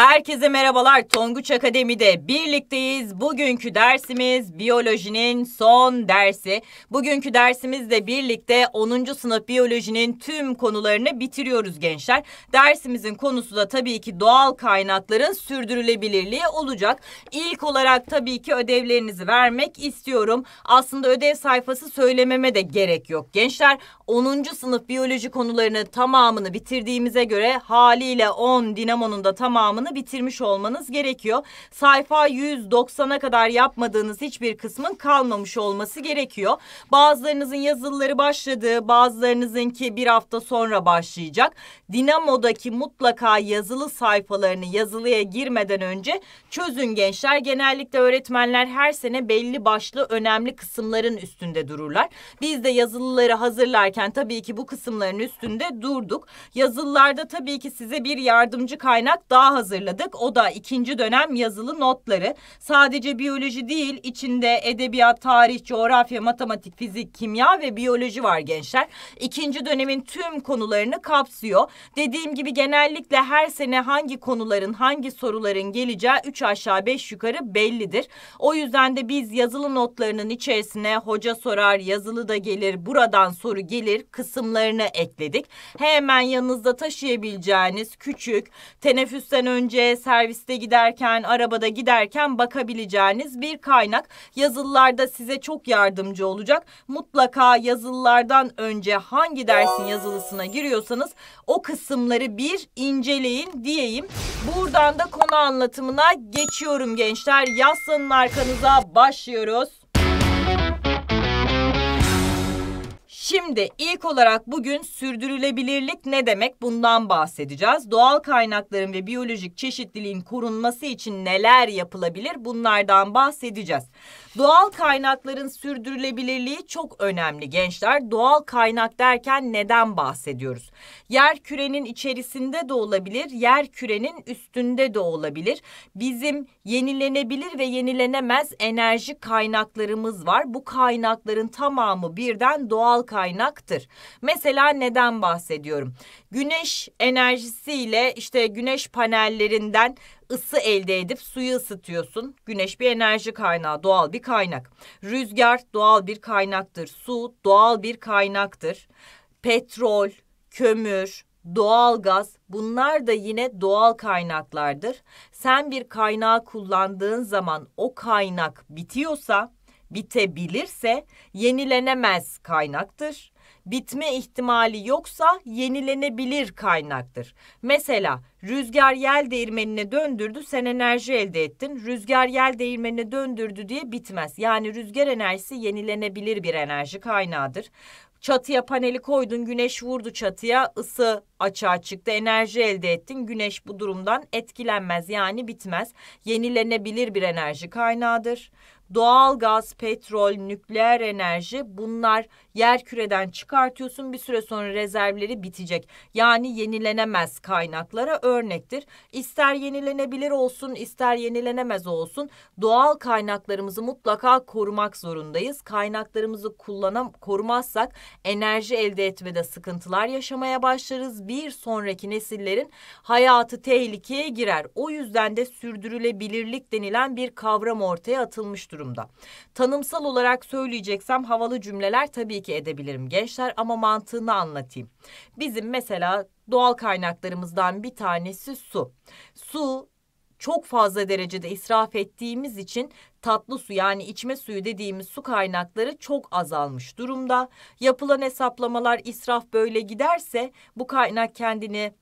Herkese merhabalar. Tonguç Akademi'de birlikteyiz. Bugünkü dersimiz biyolojinin son dersi. Bugünkü dersimizle birlikte 10. sınıf biyolojinin tüm konularını bitiriyoruz gençler. Dersimizin konusu da tabii ki doğal kaynakların sürdürülebilirliği olacak. İlk olarak tabii ki ödevlerinizi vermek istiyorum. Aslında ödev sayfası söylememe de gerek yok. Gençler 10. sınıf biyoloji konularını tamamını bitirdiğimize göre haliyle 10 dinamonun da tamamını sayfasını bitirmiş olmanız gerekiyor. Sayfa 190'a kadar yapmadığınız hiçbir kısmın kalmamış olması gerekiyor. Bazılarınızın yazılıları başladı, bazılarınızınki bir hafta sonra başlayacak. Dinamo'daki mutlaka yazılı sayfalarını yazılıya girmeden önce çözün gençler. Genellikle öğretmenler her sene belli başlı önemli kısımların üstünde dururlar. Biz de yazılıları hazırlarken tabii ki bu kısımların üstünde durduk. Yazılılarda tabii ki size bir yardımcı kaynak daha hazır hazırladık. O da ikinci dönem yazılı notları. Sadece biyoloji değil içinde edebiyat, tarih, coğrafya, matematik, fizik, kimya ve biyoloji var gençler. İkinci dönemin tüm konularını kapsıyor. Dediğim gibi genellikle her sene hangi konuların, hangi soruların geleceği 3 aşağı 5 yukarı bellidir. O yüzden de biz yazılı notlarının içerisine hoca sorar, yazılı da gelir, buradan soru gelir kısımlarını ekledik. Hemen yanınızda taşıyabileceğiniz küçük, teneffüsten önce önce serviste giderken, arabada giderken bakabileceğiniz bir kaynak. Yazılılarda size çok yardımcı olacak. Mutlaka yazılılardan önce hangi dersin yazılısına giriyorsanız o kısımları bir inceleyin diyeyim. Buradan da konu anlatımına geçiyorum gençler. Yaslanın arkanıza başlıyoruz. Şimdi ilk olarak bugün sürdürülebilirlik ne demek bundan bahsedeceğiz. Doğal kaynakların ve biyolojik çeşitliliğin korunması için neler yapılabilir bunlardan bahsedeceğiz. Doğal kaynakların sürdürülebilirliği çok önemli gençler. Doğal kaynak derken neden bahsediyoruz? Yer kürenin içerisinde de olabilir, yer kürenin üstünde de olabilir. Bizim yenilenebilir ve yenilenemez enerji kaynaklarımız var. Bu kaynakların tamamı birden doğal kaynaktır. Mesela neden bahsediyorum? Güneş enerjisiyle işte güneş panellerinden ısı elde edip suyu ısıtıyorsun. Güneş bir enerji kaynağı, doğal bir kaynak. Rüzgar doğal bir kaynaktır. Su doğal bir kaynaktır. Petrol, kömür, doğal gaz bunlar da yine doğal kaynaklardır. Sen bir kaynağı kullandığın zaman o kaynak bitiyorsa bitebilirse yenilenemez kaynaktır bitme ihtimali yoksa yenilenebilir kaynaktır. Mesela rüzgar yel değirmenine döndürdü sen enerji elde ettin. Rüzgar yel değirmenine döndürdü diye bitmez. Yani rüzgar enerjisi yenilenebilir bir enerji kaynağıdır. Çatıya paneli koydun, güneş vurdu çatıya, ısı açığa çıktı, enerji elde ettin. Güneş bu durumdan etkilenmez yani bitmez. Yenilenebilir bir enerji kaynağıdır. Doğalgaz, petrol, nükleer enerji bunlar yer küreden çıkartıyorsun. Bir süre sonra rezervleri bitecek. Yani yenilenemez kaynaklara örnektir. İster yenilenebilir olsun, ister yenilenemez olsun doğal kaynaklarımızı mutlaka korumak zorundayız. Kaynaklarımızı kullanam korumazsak enerji elde etmede sıkıntılar yaşamaya başlarız. Bir sonraki nesillerin hayatı tehlikeye girer. O yüzden de sürdürülebilirlik denilen bir kavram ortaya atılmıştır durumda. Tanımsal olarak söyleyeceksem havalı cümleler tabii ki edebilirim gençler ama mantığını anlatayım. Bizim mesela doğal kaynaklarımızdan bir tanesi su. Su çok fazla derecede israf ettiğimiz için tatlı su yani içme suyu dediğimiz su kaynakları çok azalmış durumda. Yapılan hesaplamalar israf böyle giderse bu kaynak kendini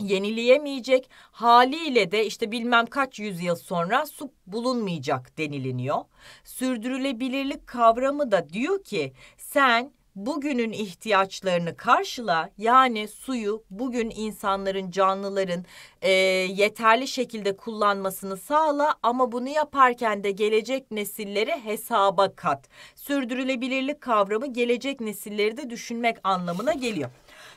yenileyemeyecek haliyle de işte bilmem kaç yüzyıl sonra su bulunmayacak deniliniyor. Sürdürülebilirlik kavramı da diyor ki sen bugünün ihtiyaçlarını karşıla yani suyu bugün insanların canlıların e, yeterli şekilde kullanmasını sağla ama bunu yaparken de gelecek nesilleri hesaba kat. Sürdürülebilirlik kavramı gelecek nesilleri de düşünmek anlamına geliyor.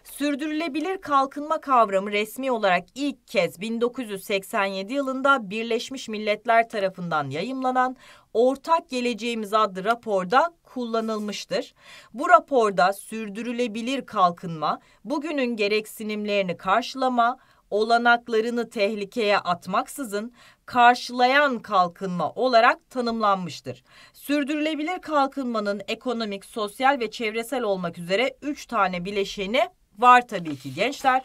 Sürdürülebilir kalkınma kavramı resmi olarak ilk kez 1987 yılında Birleşmiş Milletler tarafından yayımlanan Ortak Geleceğimiz adlı raporda kullanılmıştır. Bu raporda sürdürülebilir kalkınma, bugünün gereksinimlerini karşılama, olanaklarını tehlikeye atmaksızın karşılayan kalkınma olarak tanımlanmıştır. Sürdürülebilir kalkınmanın ekonomik, sosyal ve çevresel olmak üzere 3 tane bileşeni var tabii ki gençler.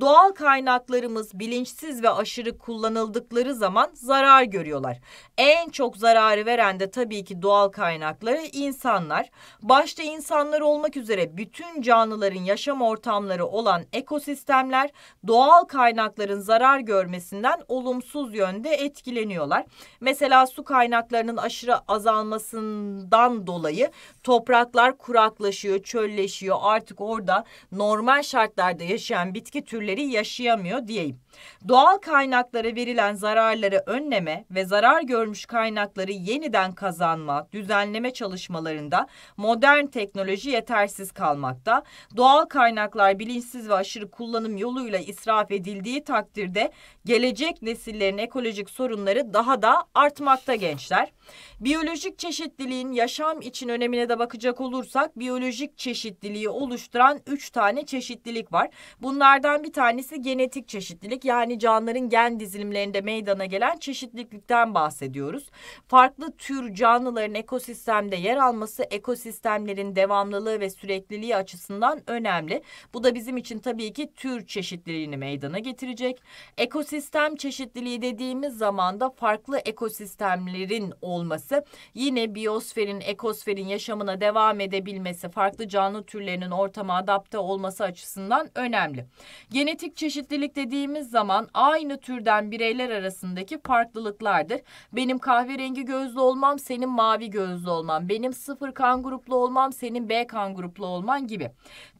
Doğal kaynaklarımız bilinçsiz ve aşırı kullanıldıkları zaman zarar görüyorlar. En çok zararı veren de tabii ki doğal kaynakları insanlar. Başta insanlar olmak üzere bütün canlıların yaşam ortamları olan ekosistemler doğal kaynakların zarar görmesinden olumsuz yönde etkileniyorlar. Mesela su kaynaklarının aşırı azalmasından dolayı topraklar kuraklaşıyor, çölleşiyor. Artık orada normal şartlarda yaşayan bitki türleri öngörüleri yaşayamıyor diyeyim. Doğal kaynaklara verilen zararları önleme ve zarar görmüş kaynakları yeniden kazanma, düzenleme çalışmalarında modern teknoloji yetersiz kalmakta. Doğal kaynaklar bilinçsiz ve aşırı kullanım yoluyla israf edildiği takdirde gelecek nesillerin ekolojik sorunları daha da artmakta gençler. Biyolojik çeşitliliğin yaşam için önemine de bakacak olursak biyolojik çeşitliliği oluşturan 3 tane çeşitlilik var. Bunlardan bir tanesi genetik çeşitlilik yani canlıların gen dizilimlerinde meydana gelen çeşitlilikten bahsediyoruz. Farklı tür canlıların ekosistemde yer alması ekosistemlerin devamlılığı ve sürekliliği açısından önemli. Bu da bizim için tabii ki tür çeşitliliğini meydana getirecek. Ekosistem çeşitliliği dediğimiz zaman da farklı ekosistemlerin olması yine biyosferin, ekosferin yaşamına devam edebilmesi, farklı canlı türlerinin ortama adapte olması açısından önemli. Gene Genetik çeşitlilik dediğimiz zaman aynı türden bireyler arasındaki farklılıklardır. Benim kahverengi gözlü olmam, senin mavi gözlü olman, benim sıfır kan gruplu olmam, senin B kan gruplu olman gibi.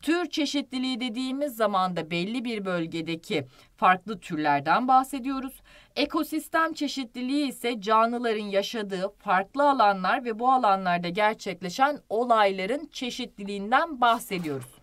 Tür çeşitliliği dediğimiz zaman da belli bir bölgedeki farklı türlerden bahsediyoruz. Ekosistem çeşitliliği ise canlıların yaşadığı farklı alanlar ve bu alanlarda gerçekleşen olayların çeşitliliğinden bahsediyoruz.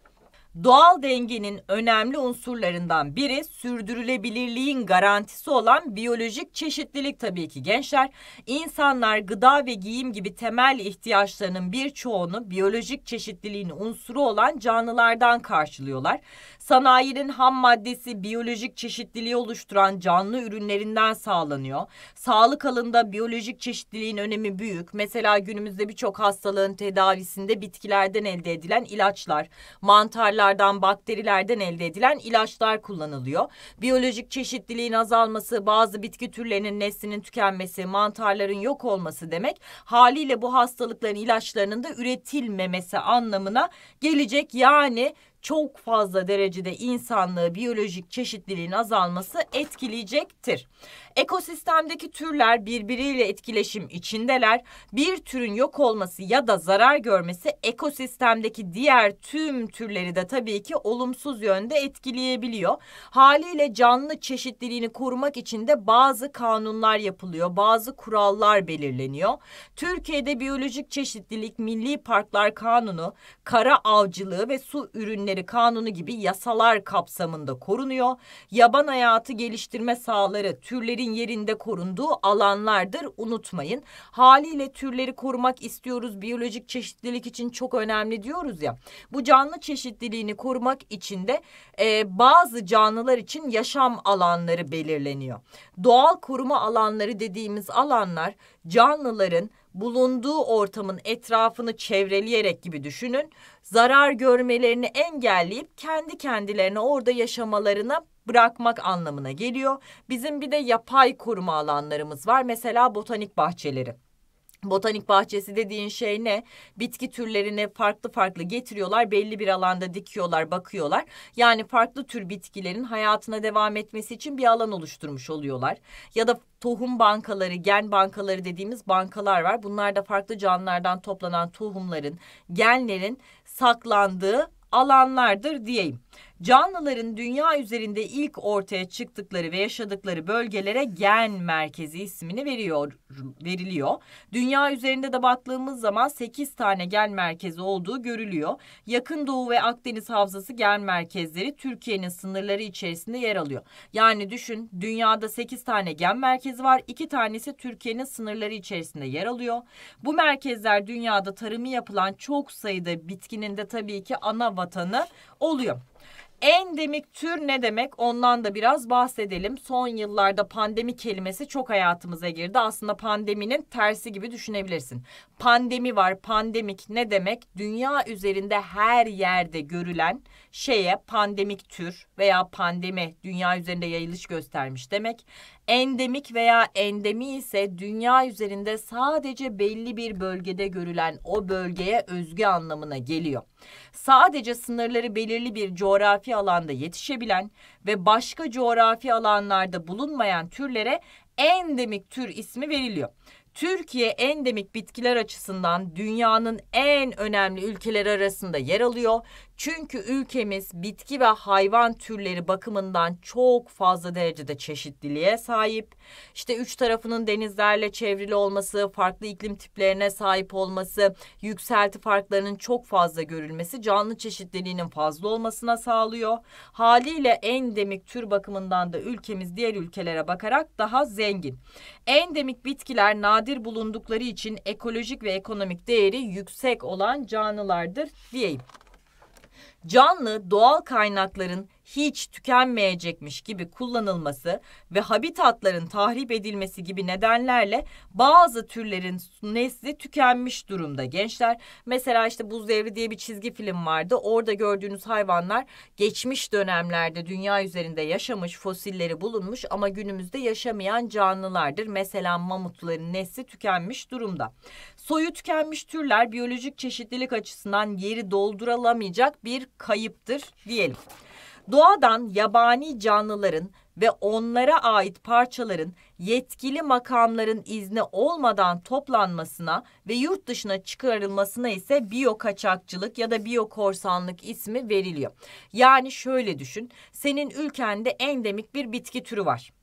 Doğal dengenin önemli unsurlarından biri sürdürülebilirliğin garantisi olan biyolojik çeşitlilik tabii ki gençler. İnsanlar gıda ve giyim gibi temel ihtiyaçlarının birçoğunu biyolojik çeşitliliğin unsuru olan canlılardan karşılıyorlar. Sanayinin ham maddesi biyolojik çeşitliliği oluşturan canlı ürünlerinden sağlanıyor. Sağlık alanında biyolojik çeşitliliğin önemi büyük. Mesela günümüzde birçok hastalığın tedavisinde bitkilerden elde edilen ilaçlar, mantarlar virüslerden, bakterilerden elde edilen ilaçlar kullanılıyor. Biyolojik çeşitliliğin azalması, bazı bitki türlerinin neslinin tükenmesi, mantarların yok olması demek haliyle bu hastalıkların ilaçlarının da üretilmemesi anlamına gelecek. Yani çok fazla derecede insanlığı biyolojik çeşitliliğin azalması etkileyecektir. Ekosistemdeki türler birbiriyle etkileşim içindeler. Bir türün yok olması ya da zarar görmesi ekosistemdeki diğer tüm türleri de tabii ki olumsuz yönde etkileyebiliyor. Haliyle canlı çeşitliliğini korumak için de bazı kanunlar yapılıyor, bazı kurallar belirleniyor. Türkiye'de biyolojik çeşitlilik Milli Parklar Kanunu, kara avcılığı ve su ürünleri biçimleri kanunu gibi yasalar kapsamında korunuyor. Yaban hayatı geliştirme sahaları türlerin yerinde korunduğu alanlardır unutmayın. Haliyle türleri korumak istiyoruz biyolojik çeşitlilik için çok önemli diyoruz ya. Bu canlı çeşitliliğini korumak için de e, bazı canlılar için yaşam alanları belirleniyor. Doğal koruma alanları dediğimiz alanlar canlıların bulunduğu ortamın etrafını çevreleyerek gibi düşünün. Zarar görmelerini engelleyip kendi kendilerine orada yaşamalarına bırakmak anlamına geliyor. Bizim bir de yapay koruma alanlarımız var. Mesela botanik bahçeleri. Botanik bahçesi dediğin şey ne? Bitki türlerini farklı farklı getiriyorlar, belli bir alanda dikiyorlar, bakıyorlar. Yani farklı tür bitkilerin hayatına devam etmesi için bir alan oluşturmuş oluyorlar. Ya da tohum bankaları, gen bankaları dediğimiz bankalar var. Bunlar da farklı canlılardan toplanan tohumların, genlerin saklandığı alanlardır diyeyim. Canlıların dünya üzerinde ilk ortaya çıktıkları ve yaşadıkları bölgelere gen merkezi ismini veriyor veriliyor. Dünya üzerinde de baktığımız zaman 8 tane gen merkezi olduğu görülüyor. Yakın Doğu ve Akdeniz Havzası gen merkezleri Türkiye'nin sınırları içerisinde yer alıyor. Yani düşün dünyada 8 tane gen merkezi var. 2 tanesi Türkiye'nin sınırları içerisinde yer alıyor. Bu merkezler dünyada tarımı yapılan çok sayıda bitkinin de tabii ki ana vatanı oluyor. Endemik tür ne demek? Ondan da biraz bahsedelim. Son yıllarda pandemi kelimesi çok hayatımıza girdi. Aslında pandeminin tersi gibi düşünebilirsin. Pandemi var. Pandemik ne demek? Dünya üzerinde her yerde görülen şeye pandemik tür veya pandemi dünya üzerinde yayılış göstermiş demek endemik veya endemi ise dünya üzerinde sadece belli bir bölgede görülen o bölgeye özgü anlamına geliyor. Sadece sınırları belirli bir coğrafi alanda yetişebilen ve başka coğrafi alanlarda bulunmayan türlere endemik tür ismi veriliyor. Türkiye endemik bitkiler açısından dünyanın en önemli ülkeleri arasında yer alıyor. Çünkü ülkemiz bitki ve hayvan türleri bakımından çok fazla derecede çeşitliliğe sahip. İşte üç tarafının denizlerle çevrili olması, farklı iklim tiplerine sahip olması, yükselti farklarının çok fazla görülmesi canlı çeşitliliğinin fazla olmasına sağlıyor. Haliyle endemik tür bakımından da ülkemiz diğer ülkelere bakarak daha zengin. Endemik bitkiler nadir bulundukları için ekolojik ve ekonomik değeri yüksek olan canlılardır diyeyim. Canlı doğal kaynakların hiç tükenmeyecekmiş gibi kullanılması ve habitatların tahrip edilmesi gibi nedenlerle bazı türlerin nesli tükenmiş durumda gençler. Mesela işte Buz Devri diye bir çizgi film vardı. Orada gördüğünüz hayvanlar geçmiş dönemlerde dünya üzerinde yaşamış, fosilleri bulunmuş ama günümüzde yaşamayan canlılardır. Mesela mamutların nesli tükenmiş durumda. Soyu tükenmiş türler biyolojik çeşitlilik açısından yeri doldurulamayacak bir kayıptır diyelim. Doğadan yabani canlıların ve onlara ait parçaların yetkili makamların izni olmadan toplanmasına ve yurt dışına çıkarılmasına ise biyo kaçakçılık ya da biyo korsanlık ismi veriliyor. Yani şöyle düşün, senin ülkende endemik bir bitki türü var.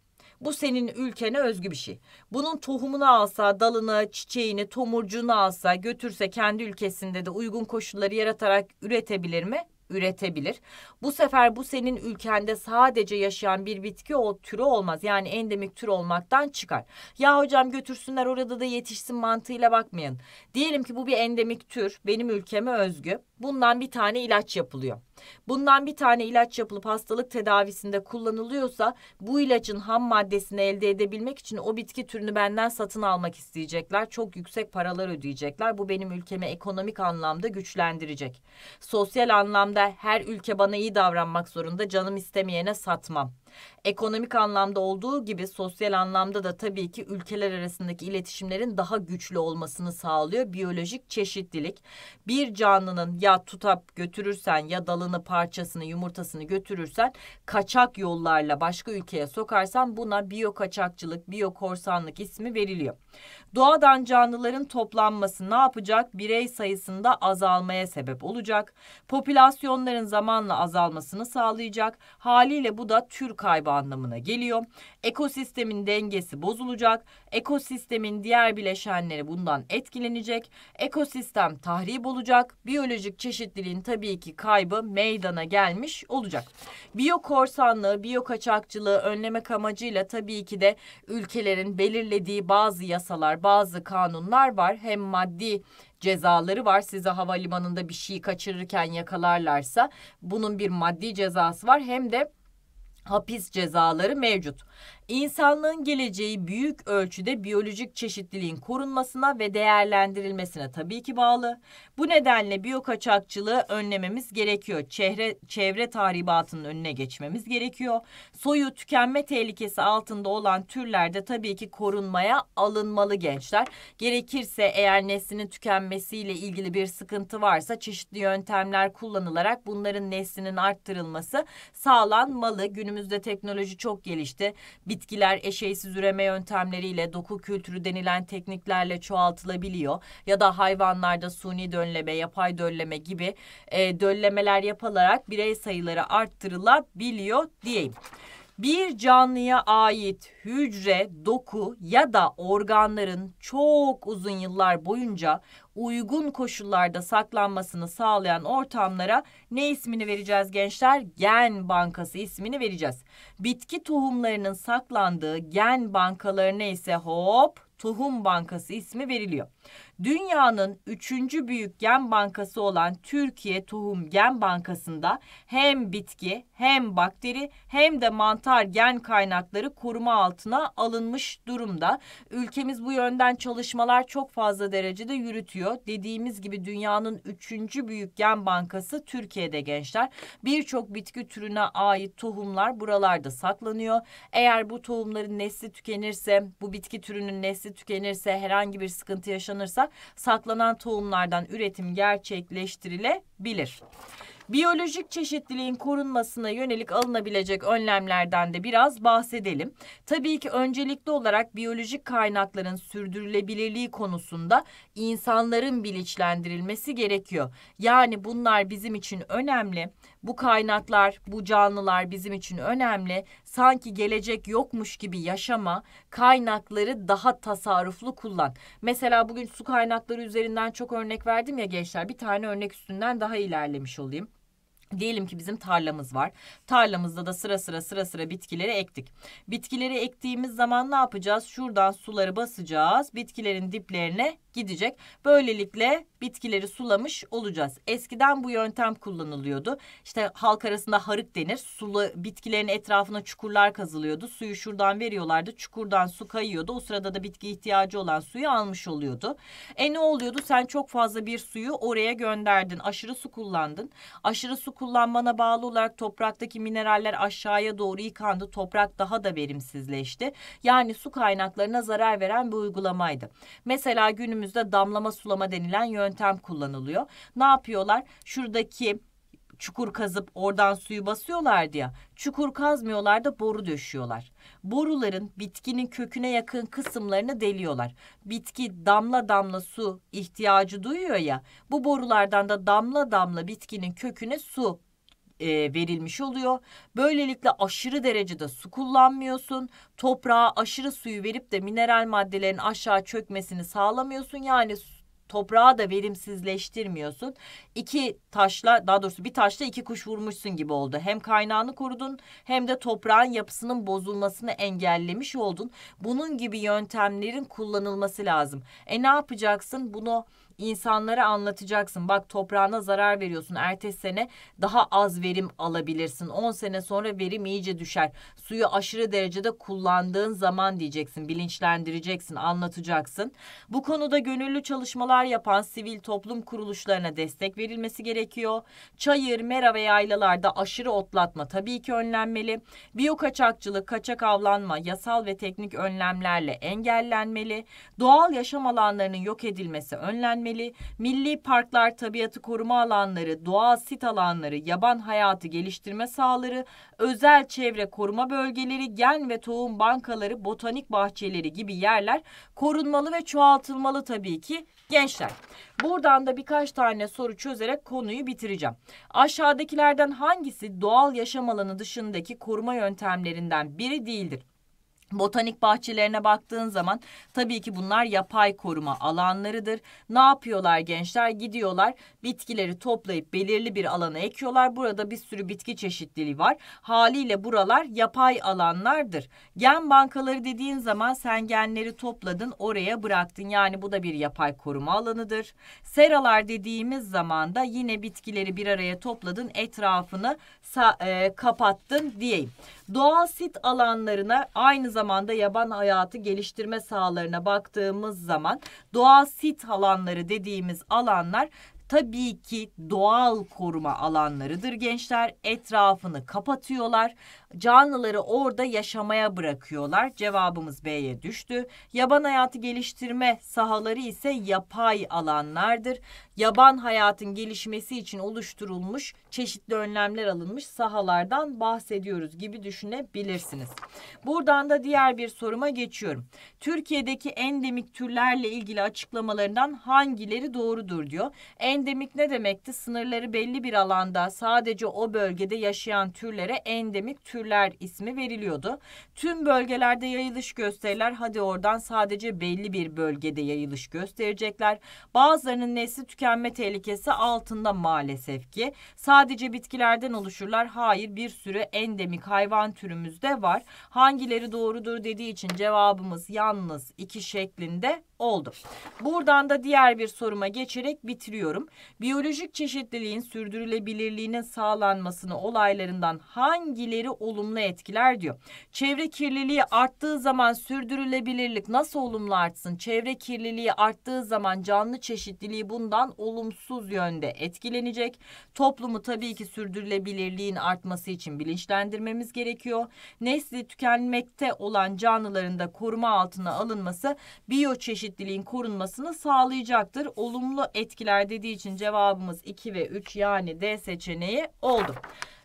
Bu senin ülkene özgü bir şey. Bunun tohumunu alsa, dalını, çiçeğini, tomurcuğunu alsa, götürse kendi ülkesinde de uygun koşulları yaratarak üretebilir mi? üretebilir. Bu sefer bu senin ülkende sadece yaşayan bir bitki o türü olmaz. Yani endemik tür olmaktan çıkar. Ya hocam götürsünler orada da yetişsin mantığıyla bakmayın. Diyelim ki bu bir endemik tür. Benim ülkeme özgü. Bundan bir tane ilaç yapılıyor. Bundan bir tane ilaç yapılıp hastalık tedavisinde kullanılıyorsa bu ilacın ham maddesini elde edebilmek için o bitki türünü benden satın almak isteyecekler. Çok yüksek paralar ödeyecekler. Bu benim ülkemi ekonomik anlamda güçlendirecek. Sosyal anlamda her ülke bana iyi davranmak zorunda canım istemeyene satmam. Ekonomik anlamda olduğu gibi sosyal anlamda da tabii ki ülkeler arasındaki iletişimlerin daha güçlü olmasını sağlıyor. Biyolojik çeşitlilik. Bir canlının ya tutup götürürsen ya dalını parçasını yumurtasını götürürsen kaçak yollarla başka ülkeye sokarsan buna biyo kaçakçılık, biyo korsanlık ismi veriliyor. Doğadan canlıların toplanması ne yapacak? Birey sayısında azalmaya sebep olacak. Popülasyonların zamanla azalmasını sağlayacak. Haliyle bu da tür kaybı anlamına geliyor. Ekosistemin dengesi bozulacak. Ekosistemin diğer bileşenleri bundan etkilenecek. Ekosistem tahrip olacak. Biyolojik çeşitliliğin tabii ki kaybı meydana gelmiş olacak. Biyo korsanlığı, biyo kaçakçılığı önlemek amacıyla tabii ki de ülkelerin belirlediği bazı yasalar, bazı kanunlar var. Hem maddi cezaları var. Size havalimanında bir şeyi kaçırırken yakalarlarsa bunun bir maddi cezası var. Hem de hapis cezaları mevcut. İnsanlığın geleceği büyük ölçüde biyolojik çeşitliliğin korunmasına ve değerlendirilmesine tabii ki bağlı. Bu nedenle biyokaçakçılığı önlememiz gerekiyor. Çevre çevre tahribatının önüne geçmemiz gerekiyor. Soyu tükenme tehlikesi altında olan türlerde tabii ki korunmaya alınmalı gençler. Gerekirse eğer neslinin tükenmesiyle ilgili bir sıkıntı varsa çeşitli yöntemler kullanılarak bunların neslinin arttırılması sağlanmalı. Günümüzde teknoloji çok gelişti. Bir bitkiler eşeysiz üreme yöntemleriyle doku kültürü denilen tekniklerle çoğaltılabiliyor ya da hayvanlarda suni dönleme, yapay dölleme gibi e, döllemeler yapılarak birey sayıları arttırılabiliyor diyeyim. Bir canlıya ait hücre, doku ya da organların çok uzun yıllar boyunca uygun koşullarda saklanmasını sağlayan ortamlara ne ismini vereceğiz gençler? Gen bankası ismini vereceğiz. Bitki tohumlarının saklandığı gen bankalarına ise hop tohum bankası ismi veriliyor. Dünyanın üçüncü büyük gen bankası olan Türkiye Tohum Gen Bankası'nda hem bitki hem bakteri hem de mantar gen kaynakları koruma altına alınmış durumda. Ülkemiz bu yönden çalışmalar çok fazla derecede yürütüyor. Dediğimiz gibi dünyanın üçüncü büyük gen bankası Türkiye'de gençler. Birçok bitki türüne ait tohumlar buralarda saklanıyor. Eğer bu tohumların nesli tükenirse, bu bitki türünün nesli tükenirse, herhangi bir sıkıntı yaşanırsa saklanan tohumlardan üretim gerçekleştirilebilir. Biyolojik çeşitliliğin korunmasına yönelik alınabilecek önlemlerden de biraz bahsedelim. Tabii ki öncelikli olarak biyolojik kaynakların sürdürülebilirliği konusunda insanların bilinçlendirilmesi gerekiyor. Yani bunlar bizim için önemli. Bu kaynaklar, bu canlılar bizim için önemli sanki gelecek yokmuş gibi yaşama, kaynakları daha tasarruflu kullan. Mesela bugün su kaynakları üzerinden çok örnek verdim ya gençler. Bir tane örnek üstünden daha ilerlemiş olayım. Diyelim ki bizim tarlamız var. Tarlamızda da sıra sıra sıra sıra bitkileri ektik. Bitkileri ektiğimiz zaman ne yapacağız? Şuradan suları basacağız. Bitkilerin diplerine gidecek. Böylelikle bitkileri sulamış olacağız. Eskiden bu yöntem kullanılıyordu. İşte halk arasında harık denir. Sula, bitkilerin etrafına çukurlar kazılıyordu. Suyu şuradan veriyorlardı. Çukurdan su kayıyordu. O sırada da bitki ihtiyacı olan suyu almış oluyordu. E ne oluyordu? Sen çok fazla bir suyu oraya gönderdin. Aşırı su kullandın. Aşırı su kullanmana bağlı olarak topraktaki mineraller aşağıya doğru yıkandı. Toprak daha da verimsizleşti. Yani su kaynaklarına zarar veren bir uygulamaydı. Mesela günümüz günümüzde damlama sulama denilen yöntem kullanılıyor. Ne yapıyorlar? Şuradaki çukur kazıp oradan suyu basıyorlar diye. Çukur kazmıyorlar da boru döşüyorlar. Boruların bitkinin köküne yakın kısımlarını deliyorlar. Bitki damla damla su ihtiyacı duyuyor ya. Bu borulardan da damla damla bitkinin köküne su e, verilmiş oluyor. Böylelikle aşırı derecede su kullanmıyorsun. Toprağa aşırı suyu verip de mineral maddelerin aşağı çökmesini sağlamıyorsun. Yani toprağı da verimsizleştirmiyorsun. İki taşla daha doğrusu bir taşla iki kuş vurmuşsun gibi oldu. Hem kaynağını korudun hem de toprağın yapısının bozulmasını engellemiş oldun. Bunun gibi yöntemlerin kullanılması lazım. E ne yapacaksın? Bunu insanlara anlatacaksın. Bak toprağına zarar veriyorsun. Ertesi sene daha az verim alabilirsin. 10 sene sonra verim iyice düşer. Suyu aşırı derecede kullandığın zaman diyeceksin. Bilinçlendireceksin, anlatacaksın. Bu konuda gönüllü çalışmalar yapan sivil toplum kuruluşlarına destek verilmesi gerekiyor. Çayır, mera ve yaylalarda aşırı otlatma tabii ki önlenmeli. Biyo kaçakçılık, kaçak avlanma yasal ve teknik önlemlerle engellenmeli. Doğal yaşam alanlarının yok edilmesi önlenmeli geliştirilmeli. Milli parklar, tabiatı koruma alanları, doğal sit alanları, yaban hayatı geliştirme sahaları, özel çevre koruma bölgeleri, gen ve tohum bankaları, botanik bahçeleri gibi yerler korunmalı ve çoğaltılmalı tabii ki gençler. Buradan da birkaç tane soru çözerek konuyu bitireceğim. Aşağıdakilerden hangisi doğal yaşam alanı dışındaki koruma yöntemlerinden biri değildir? Botanik bahçelerine baktığın zaman tabii ki bunlar yapay koruma alanlarıdır. Ne yapıyorlar gençler? Gidiyorlar bitkileri toplayıp belirli bir alana ekiyorlar. Burada bir sürü bitki çeşitliliği var. Haliyle buralar yapay alanlardır. Gen bankaları dediğin zaman sen genleri topladın oraya bıraktın. Yani bu da bir yapay koruma alanıdır. Seralar dediğimiz zaman da yine bitkileri bir araya topladın etrafını e kapattın diyeyim. Doğal sit alanlarına aynı zamanda zamanda yaban hayatı geliştirme sahalarına baktığımız zaman doğa sit alanları dediğimiz alanlar tabii ki doğal koruma alanlarıdır gençler. Etrafını kapatıyorlar. Canlıları orada yaşamaya bırakıyorlar. Cevabımız B'ye düştü. Yaban hayatı geliştirme sahaları ise yapay alanlardır yaban hayatın gelişmesi için oluşturulmuş çeşitli önlemler alınmış sahalardan bahsediyoruz gibi düşünebilirsiniz. Buradan da diğer bir soruma geçiyorum. Türkiye'deki endemik türlerle ilgili açıklamalarından hangileri doğrudur diyor. Endemik ne demekti? Sınırları belli bir alanda sadece o bölgede yaşayan türlere endemik türler ismi veriliyordu. Tüm bölgelerde yayılış gösteriler, Hadi oradan sadece belli bir bölgede yayılış gösterecekler. Bazılarının nesli tüken tükenme tehlikesi altında maalesef ki. Sadece bitkilerden oluşurlar. Hayır bir sürü endemik hayvan türümüzde var. Hangileri doğrudur dediği için cevabımız yalnız iki şeklinde oldu. Buradan da diğer bir soruma geçerek bitiriyorum. Biyolojik çeşitliliğin sürdürülebilirliğinin sağlanmasını olaylarından hangileri olumlu etkiler diyor. Çevre kirliliği arttığı zaman sürdürülebilirlik nasıl olumlu artsın? Çevre kirliliği arttığı zaman canlı çeşitliliği bundan olumsuz yönde etkilenecek. Toplumu tabii ki sürdürülebilirliğin artması için bilinçlendirmemiz gerekiyor. Nesli tükenmekte olan canlıların da koruma altına alınması biyoçeşitliliğin korunmasını sağlayacaktır. Olumlu etkiler dediği için cevabımız 2 ve 3 yani D seçeneği oldu.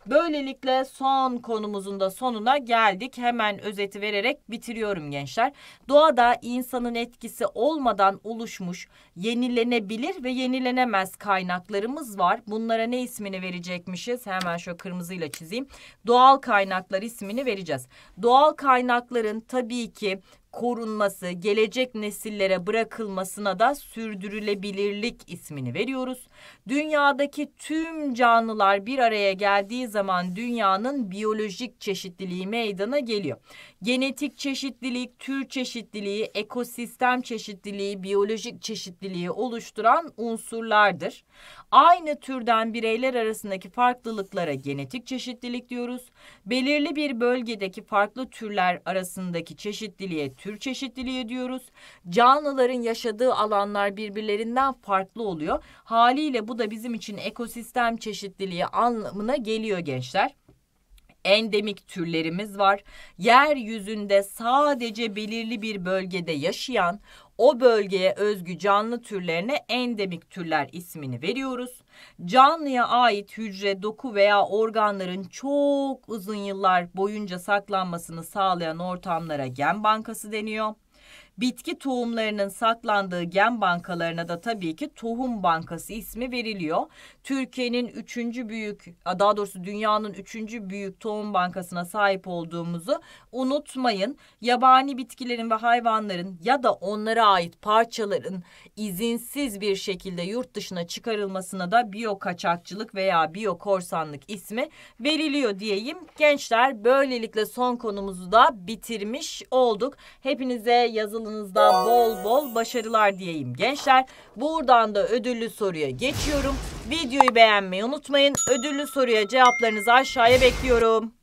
Böylelikle son konumuzun da sonuna geldik. Hemen özeti vererek bitiriyorum gençler. Doğada insanın etkisi olmadan oluşmuş yenilenebilir ve yenilenemez kaynaklarımız var. Bunlara ne ismini verecekmişiz? Hemen şu kırmızıyla çizeyim. Doğal kaynaklar ismini vereceğiz. Doğal kaynakların tabii ki korunması, gelecek nesillere bırakılmasına da sürdürülebilirlik ismini veriyoruz. Dünyadaki tüm canlılar bir araya geldiği zaman dünyanın biyolojik çeşitliliği meydana geliyor genetik çeşitlilik, tür çeşitliliği, ekosistem çeşitliliği, biyolojik çeşitliliği oluşturan unsurlardır. Aynı türden bireyler arasındaki farklılıklara genetik çeşitlilik diyoruz. Belirli bir bölgedeki farklı türler arasındaki çeşitliliğe tür çeşitliliği diyoruz. Canlıların yaşadığı alanlar birbirlerinden farklı oluyor. Haliyle bu da bizim için ekosistem çeşitliliği anlamına geliyor gençler endemik türlerimiz var. Yeryüzünde sadece belirli bir bölgede yaşayan o bölgeye özgü canlı türlerine endemik türler ismini veriyoruz. Canlıya ait hücre, doku veya organların çok uzun yıllar boyunca saklanmasını sağlayan ortamlara gen bankası deniyor. Bitki tohumlarının saklandığı gen bankalarına da tabii ki tohum bankası ismi veriliyor. Türkiye'nin üçüncü büyük daha doğrusu dünyanın üçüncü büyük tohum bankasına sahip olduğumuzu unutmayın. Yabani bitkilerin ve hayvanların ya da onlara ait parçaların izinsiz bir şekilde yurt dışına çıkarılmasına da biyo kaçakçılık veya biyo korsanlık ismi veriliyor diyeyim. Gençler böylelikle son konumuzu da bitirmiş olduk. Hepinize yazılınızda bol bol başarılar diyeyim gençler. Buradan da ödüllü soruya geçiyorum. Videoyu beğenmeyi unutmayın. Ödüllü soruya cevaplarınızı aşağıya bekliyorum.